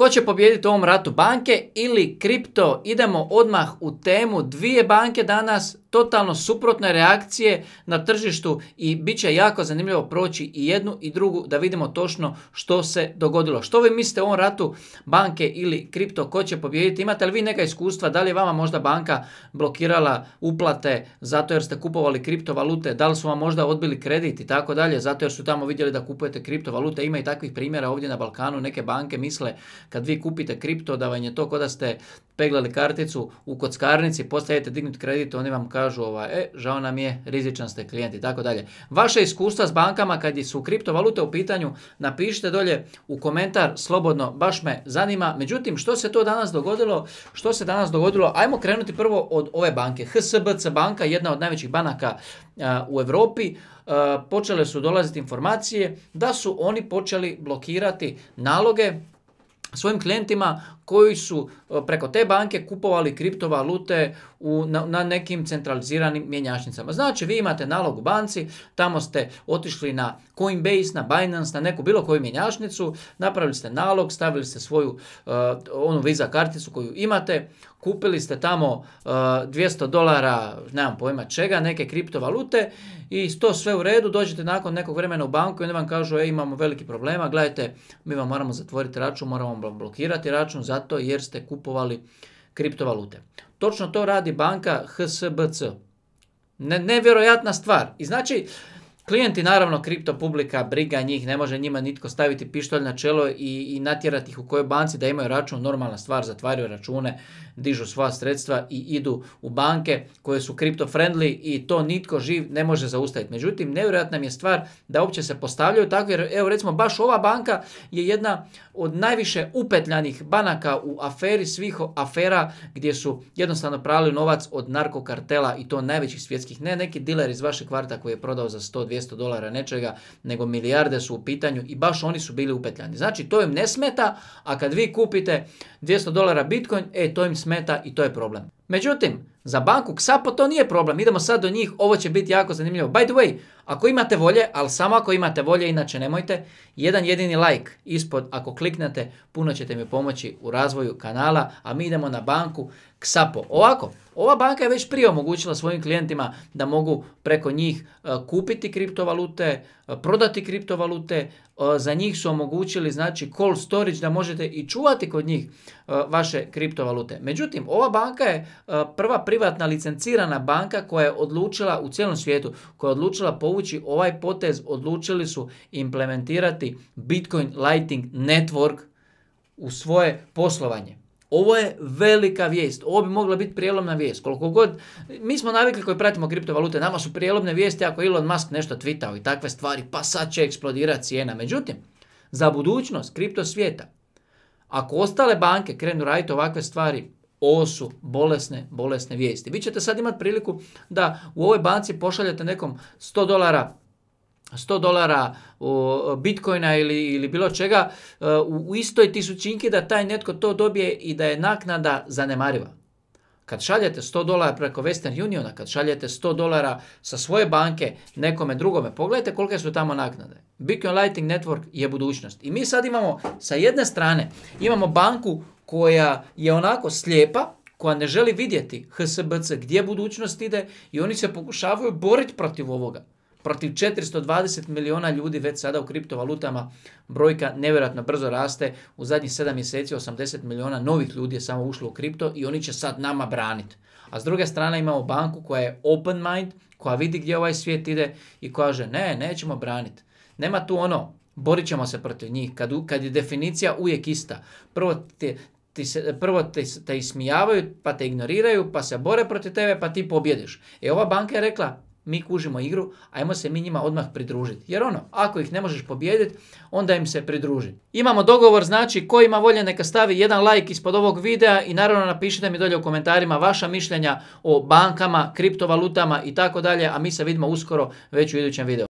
Ko će pobijediti u ovom ratu banke ili kripto? Idemo odmah u temu dvije banke danas totalno suprotne reakcije na tržištu i bit će jako zanimljivo proći i jednu i drugu da vidimo točno što se dogodilo. Što vi mislite o ovom ratu banke ili kripto, ko će pobijediti? Imate li vi neka iskustva? Da li je vama možda banka blokirala uplate zato jer ste kupovali kriptovalute? Da li su vam možda odbili kredit i tako dalje? Zato jer su tamo vidjeli da kupujete kriptovalute. Ima i takvih primjera ovdje na Balkanu. Neke banke misle kad vi kupite kripto da vam je to kod da ste peglali karticu u kockarnici, postajete dignuti kredit, oni vam kažu kažu ovaj, e, žao nam je, rizičan ste klijent i tako dalje. Vaše iskustva s bankama kad su kriptovalute u pitanju, napišite dolje u komentar slobodno, baš me zanima. Međutim, što se to danas dogodilo? Što se danas dogodilo? Ajmo krenuti prvo od ove banke. HSBC banka, jedna od najvećih banaka e, u Europi, e, počele su dolaziti informacije da su oni počeli blokirati naloge svojim klijentima koji su e, preko te banke kupovali kriptovalute u, na, nekim centraliziranim mjenjačnicama. Znači vi imate nalog u banci, tamo ste otišli na Coinbase, na Binance, na neku bilo koju mjenjačnicu, napravili ste nalog, stavili ste svoju e, onu Visa karticu koju imate, kupili ste tamo 200 e, dolara, nemam pojma čega, neke kriptovalute i to sve u redu, dođete nakon nekog vremena u banku i onda vam kažu e, imamo veliki problema, gledajte, mi vam moramo zatvoriti račun, moramo vam blokirati račun, zato jer ste kupovali kriptovalute. Točno to radi banka HSBC. nevjerojatna stvar. I znači, Klijenti, naravno, kripto publika, briga njih, ne može njima nitko staviti pištolj na čelo i, natjerati ih u kojoj banci da imaju račun, normalna stvar, zatvaraju račune, dižu sva sredstva i idu u banke koje su kripto friendly i to nitko živ ne može zaustaviti. Međutim, nevjerojatna mi je stvar da uopće se postavljaju tako jer evo recimo baš ova banka je jedna od najviše upetljanih banaka u aferi svih afera gdje su jednostavno prali novac od narkokartela i to najvećih svjetskih, ne neki diler iz vašeg kvarta koji je prodao za 100 200 dolara nečega, nego milijarde su u pitanju i baš oni su bili upetljani. Znači to im ne smeta, a kad vi kupite 200 dolara Bitcoin, e to im smeta i to je problem. Međutim, za banku XAPO to nije problem. Idemo sad do njih, ovo će biti jako zanimljivo. By the way, ako imate volje, ali samo ako imate volje, inače nemojte, jedan jedini like ispod ako kliknete, puno ćete mi pomoći u razvoju kanala, a mi idemo na banku XAPO. Ovako, ova banka je već prije omogućila svojim klijentima da mogu preko njih e, kupiti kriptovalute, e, prodati kriptovalute, e, za njih su omogućili znači cold storage da možete i čuvati kod njih vaše kriptovalute. Međutim, ova banka je prva privatna privatna licencirana banka koja je odlučila u cijelom svijetu, koja je odlučila povući ovaj potez, odlučili su implementirati Bitcoin Lighting Network u svoje poslovanje. Ovo je velika vijest. Ovo bi mogla biti prijelomna vijest. Koliko god, mi smo navikli koji pratimo kriptovalute, nama su prijelomne vijesti ako Elon Musk nešto twitao i takve stvari, pa sad će eksplodirati cijena. Međutim, za budućnost kripto svijeta, ako ostale banke krenu raditi ovakve stvari, ovo su bolesne, bolesne vijesti. Vi ćete sad imati priliku da u ovoj banci pošaljete nekom 100 dolara 100 dolara bitcoina ili, ili bilo čega e, u, u istoj tisućinki da taj netko to dobije i da je naknada zanemariva. Kad šaljete 100 dolara preko Western Uniona, kad šaljete 100 dolara sa svoje banke nekome drugome, pogledajte kolike su tamo naknade. Bitcoin Lightning Network je budućnost. I mi sad imamo, sa jedne strane, imamo banku koja je onako slijepa, koja ne želi vidjeti HSBC gdje budućnost ide i oni se pokušavaju boriti protiv ovoga. Protiv 420 miliona ljudi već sada u kriptovalutama brojka nevjerojatno brzo raste. U zadnjih 7 mjeseci 80 miliona novih ljudi je samo ušlo u kripto i oni će sad nama braniti. A s druge strane imamo banku koja je open mind, koja vidi gdje ovaj svijet ide i kaže ne, nećemo braniti. Nema tu ono, borit ćemo se protiv njih, kad, kad je definicija uvijek ista. Prvo te, ti se, prvo te, te ismijavaju, pa te ignoriraju, pa se bore protiv tebe, pa ti pobjediš. E ova banka je rekla, mi kužimo igru, ajmo se mi njima odmah pridružiti. Jer ono, ako ih ne možeš pobijediti, onda im se pridruži. Imamo dogovor, znači ko ima volje neka stavi jedan like ispod ovog videa i naravno napišite mi dolje u komentarima vaša mišljenja o bankama, kriptovalutama i tako dalje, a mi se vidimo uskoro već u idućem videu.